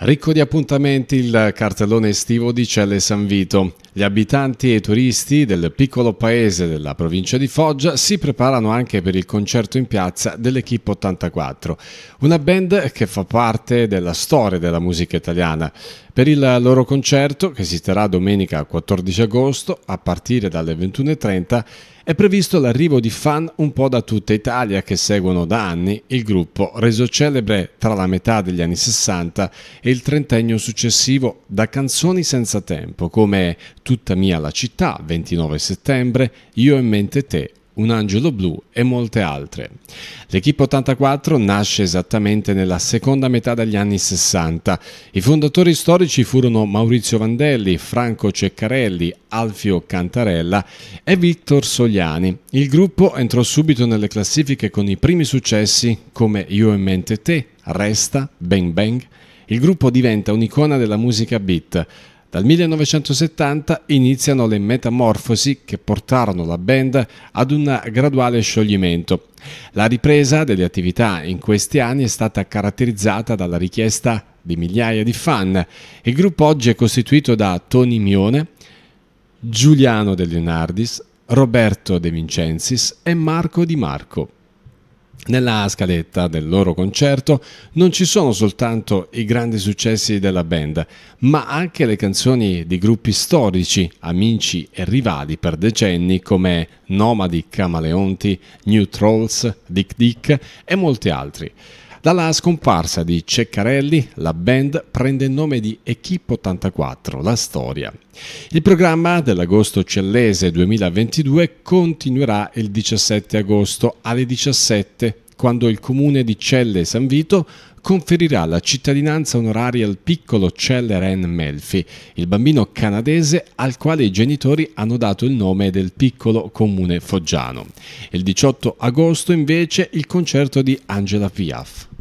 Ricco di appuntamenti il cartellone estivo di Celle San Vito. Gli abitanti e i turisti del piccolo paese della provincia di Foggia si preparano anche per il concerto in piazza dell'Equipe 84, una band che fa parte della storia della musica italiana. Per il loro concerto, che si terrà domenica 14 agosto a partire dalle 21.30, è previsto l'arrivo di fan un po' da tutta Italia che seguono da anni il gruppo, reso celebre tra la metà degli anni 60 e il trentennio successivo da canzoni senza tempo come Tutta mia la città, 29 settembre, Io in mente te, un angelo blu e molte altre. L'Equipe 84 nasce esattamente nella seconda metà degli anni 60. I fondatori storici furono Maurizio Vandelli, Franco Ceccarelli, Alfio Cantarella e Vittor Sogliani. Il gruppo entrò subito nelle classifiche con i primi successi come Io in mente te, Resta, Bang Bang. Il gruppo diventa un'icona della musica beat dal 1970 iniziano le metamorfosi che portarono la band ad un graduale scioglimento. La ripresa delle attività in questi anni è stata caratterizzata dalla richiesta di migliaia di fan. Il gruppo oggi è costituito da Tony Mione, Giuliano De Leonardis, Roberto De Vincenzis e Marco Di Marco. Nella scaletta del loro concerto non ci sono soltanto i grandi successi della band, ma anche le canzoni di gruppi storici, amici e rivali per decenni come Nomadi Camaleonti, New Trolls, Dick Dick e molti altri. Dalla scomparsa di Ceccarelli, la band prende il nome di Equipe 84, la storia. Il programma dell'agosto cellese 2022 continuerà il 17 agosto alle 17 quando il comune di Celle San Vito conferirà la cittadinanza onoraria al piccolo Celle Ren Melfi, il bambino canadese al quale i genitori hanno dato il nome del piccolo comune foggiano. Il 18 agosto invece il concerto di Angela Piaf.